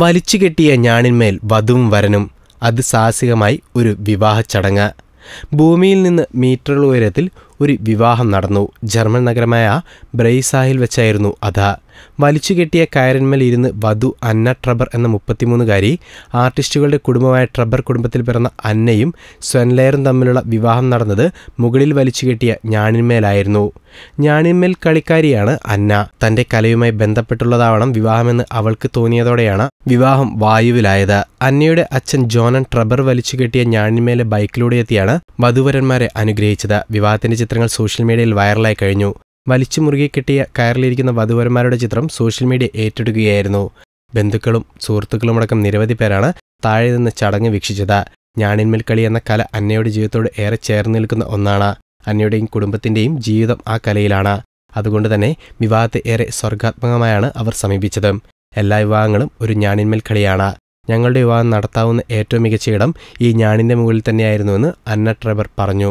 വലിച്ചു കെട്ടിയ ഞാണിന്മേൽ വധുവും വരനും സാഹസികമായി ഒരു വിവാഹ ചടങ്ങ് ഭൂമിയിൽ നിന്ന് മീറ്ററുകൾ ഉയരത്തിൽ ഒരു വിവാഹം നടന്നു ജർമ്മൻ നഗരമായ ബ്രെയ്സാഹിൽ വെച്ചായിരുന്നു അതാ വലിച്ചുകെട്ടിയ കയറിന്മേൽ ഇരുന്ന് വധു അന്ന ട്രബർ എന്ന മുപ്പത്തിമൂന്നുകാരി ആർട്ടിസ്റ്റുകളുടെ കുടുംബമായ ട്രബർ കുടുംബത്തിൽ പിറന്ന അന്നയും സ്വൻലയറും തമ്മിലുള്ള വിവാഹം നടന്നത് മുകളിൽ വലിച്ചുകെട്ടിയ ഞാണിന്മേലായിരുന്നു ഞാണിന്മേൽ കളിക്കാരിയാണ് അന്ന തന്റെ കലയുമായി ബന്ധപ്പെട്ടുള്ളതാവണം വിവാഹമെന്ന് അവൾക്ക് തോന്നിയതോടെയാണ് വിവാഹം വായുവിലായത് അന്നയുടെ അച്ഛൻ ജോനൻ ട്രബർ വലിച്ചുകെട്ടിയ ഞാണിന്മേലെ ബൈക്കിലൂടെ എത്തിയാണ് വധുവരന്മാരെ അനുഗ്രഹിച്ചത് വിവാഹത്തിന്റെ ചിത്രങ്ങൾ സോഷ്യൽ മീഡിയയിൽ വൈറലായി കഴിഞ്ഞു വലിച്ചു മുറുകി കിട്ടിയ കയറിലിരിക്കുന്ന വധുവരന്മാരുടെ ചിത്രം സോഷ്യൽ മീഡിയ ഏറ്റെടുക്കുകയായിരുന്നു ബന്ധുക്കളും അടക്കം നിരവധി പേരാണ് താഴെ നിന്ന് ചടങ്ങ് വീക്ഷിച്ചത് ഞാനിന്മേൽ കളി എന്ന കല അന്നയുടെ ജീവിതത്തോട് ഏറെ ചേർന്ന് നിൽക്കുന്ന ഒന്നാണ് അന്നയുടെയും കുടുംബത്തിൻ്റെയും ജീവിതം ആ കലയിലാണ് അതുകൊണ്ട് തന്നെ വിവാഹത്തെ ഏറെ സ്വർഗാത്മകമായാണ് അവർ സമീപിച്ചത് എല്ലാ വിവാഹങ്ങളും ഒരു ഞാനിന്മേൽ കളിയാണ് ഞങ്ങളുടെ വിവാഹം നടത്താവുന്ന ഏറ്റവും മികച്ച ഇടം ഈ ഞാനിൻ്റെ മുകളിൽ തന്നെയായിരുന്നുവെന്ന് അന്ന ട്രൈബർ പറഞ്ഞു